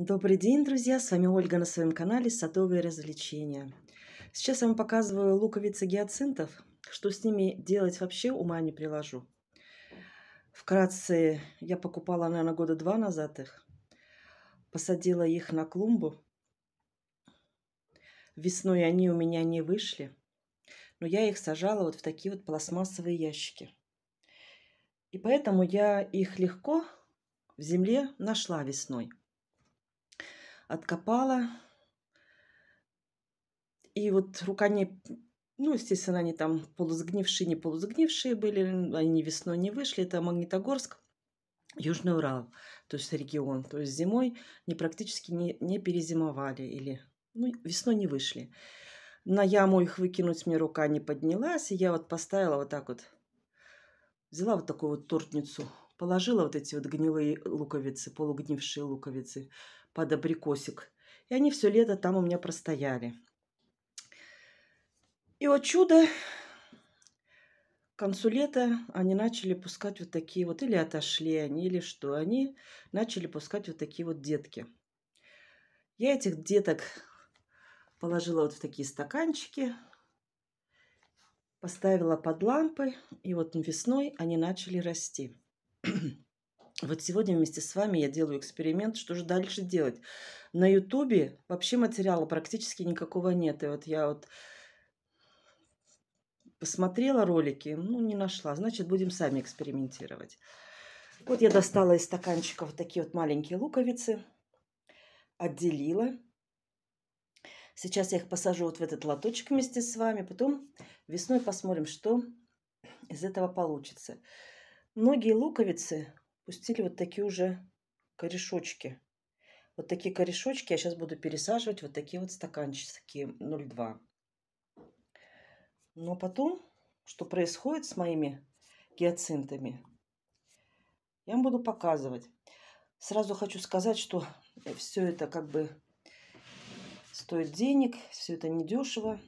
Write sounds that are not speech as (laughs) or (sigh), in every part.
Добрый день, друзья! С вами Ольга на своем канале «Садовые развлечения». Сейчас я вам показываю луковицы гиацинтов. Что с ними делать вообще, ума не приложу. Вкратце, я покупала, наверное, года два назад их. Посадила их на клумбу. Весной они у меня не вышли. Но я их сажала вот в такие вот пластмассовые ящики. И поэтому я их легко в земле нашла весной откопала. И вот рука не... Ну, естественно, они там полузгнившие не полузгнившие были, они весной не вышли. Это Магнитогорск, Южный Урал, то есть регион. То есть зимой они практически не, не перезимовали или ну, весной не вышли. На яму их выкинуть мне рука не поднялась, и я вот поставила вот так вот, взяла вот такую вот тортницу, положила вот эти вот гнилые луковицы, полугнившие луковицы, под абрикосик. И они все лето там у меня простояли. И вот чудо, к концу лета они начали пускать вот такие вот, или отошли они, или что, они начали пускать вот такие вот детки. Я этих деток положила вот в такие стаканчики, поставила под лампы, и вот весной они начали расти. Вот сегодня вместе с вами я делаю эксперимент, что же дальше делать. На Ютубе вообще материала практически никакого нет. И вот я вот посмотрела ролики, ну, не нашла. Значит, будем сами экспериментировать. Вот я достала из стаканчика вот такие вот маленькие луковицы, отделила. Сейчас я их посажу вот в этот лоточек вместе с вами. Потом весной посмотрим, что из этого получится. Многие луковицы пустили вот такие уже корешочки. Вот такие корешочки я сейчас буду пересаживать вот такие вот стаканчики 0,2. Но потом, что происходит с моими гиацинтами, я вам буду показывать. Сразу хочу сказать, что э, все это как бы стоит денег, все это недешево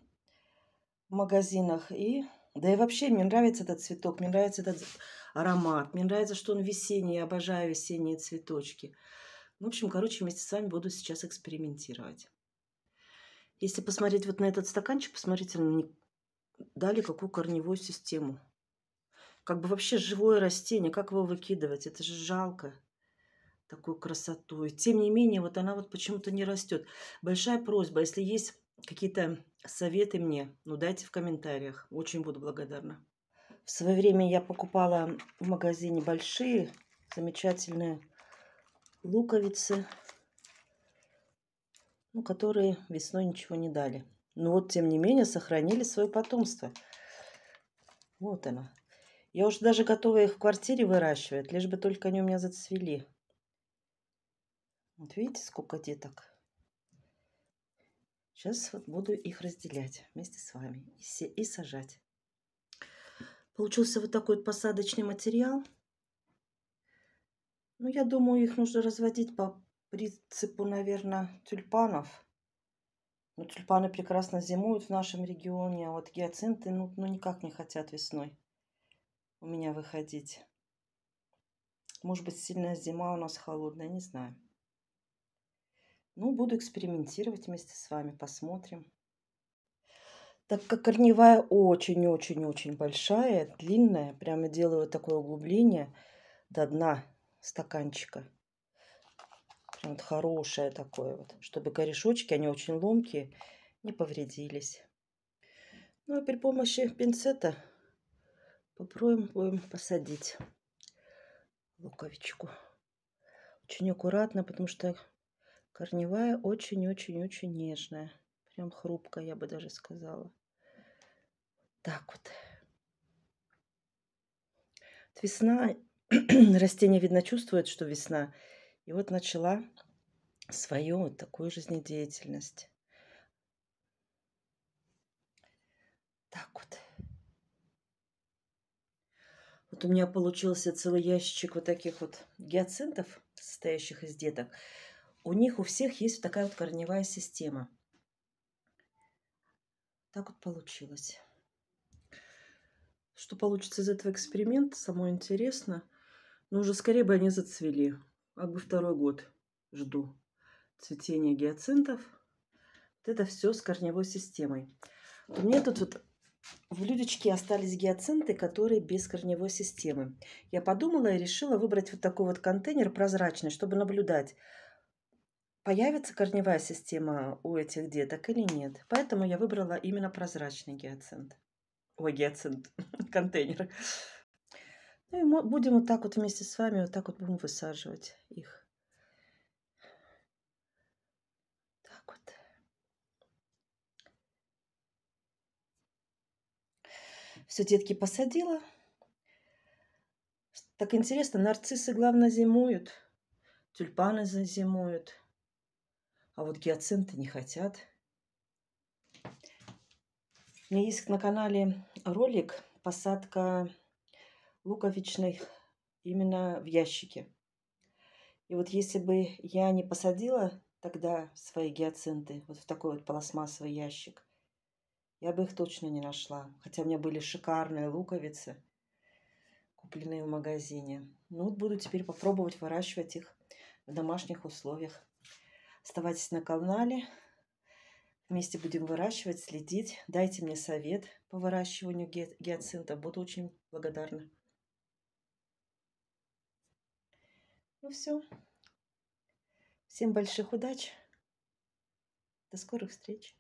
в магазинах. И, да и вообще мне нравится этот цветок, мне нравится этот аромат. Мне нравится, что он весенний, я обожаю весенние цветочки. В общем, короче, вместе с вами буду сейчас экспериментировать. Если посмотреть вот на этот стаканчик, посмотрите, мне дали какую корневую систему. Как бы вообще живое растение, как его выкидывать? Это же жалко такой красотой. Тем не менее, вот она вот почему-то не растет. Большая просьба, если есть какие-то советы мне, ну дайте в комментариях. Очень буду благодарна. В свое время я покупала в магазине большие, замечательные луковицы, ну, которые весной ничего не дали. Но вот, тем не менее, сохранили свое потомство. Вот оно. Я уже даже готова их в квартире выращивать, лишь бы только они у меня зацвели. Вот видите, сколько деток. Сейчас вот буду их разделять вместе с вами и, и сажать. Получился вот такой вот посадочный материал. Ну, я думаю, их нужно разводить по принципу, наверное, тюльпанов. Но ну, тюльпаны прекрасно зимуют в нашем регионе, а вот гиацинты, ну, ну никак не хотят весной у меня выходить. Может быть, сильная зима у нас холодная, не знаю. Ну, буду экспериментировать вместе с вами, посмотрим. Так как корневая очень-очень-очень большая, длинная, прямо делаю такое углубление до дна стаканчика. Прям вот хорошее такое вот, чтобы корешочки, они очень ломкие, не повредились. Ну и а при помощи пинцета попробуем будем посадить луковичку. Очень аккуратно, потому что корневая очень-очень-очень нежная. Прям хрупкая, я бы даже сказала. Так вот. вот весна. (clears throat) Растение, видно, чувствует, что весна. И вот начала свою вот такую жизнедеятельность. Так вот. Вот у меня получился целый ящичек вот таких вот гиацинтов, состоящих из деток. У них у всех есть такая вот корневая система – так вот получилось. Что получится из этого эксперимента, само интересно. Но уже скорее бы они зацвели. Как бы второй год жду цветения гиацинтов. Вот это все с корневой системой. У меня тут вот в блюдечке остались гиацинты, которые без корневой системы. Я подумала и решила выбрать вот такой вот контейнер прозрачный, чтобы наблюдать, появится корневая система у этих деток или нет. Поэтому я выбрала именно прозрачный гиацинт. Ой, гиацинт, (laughs) контейнер. Ну и мы будем вот так вот вместе с вами, вот так вот будем высаживать их. Так вот. Все, детки посадила. Так интересно, нарциссы, главное, зимуют, тюльпаны зазимуют. А вот гиацинты не хотят. У меня есть на канале ролик посадка луковичных именно в ящике. И вот если бы я не посадила тогда свои гиацинты вот в такой вот пластмассовый ящик, я бы их точно не нашла. Хотя у меня были шикарные луковицы, купленные в магазине. Ну вот буду теперь попробовать выращивать их в домашних условиях. Оставайтесь на канале. Вместе будем выращивать, следить. Дайте мне совет по выращиванию ги гиацинта. Буду очень благодарна. Ну все. Всем больших удач. До скорых встреч.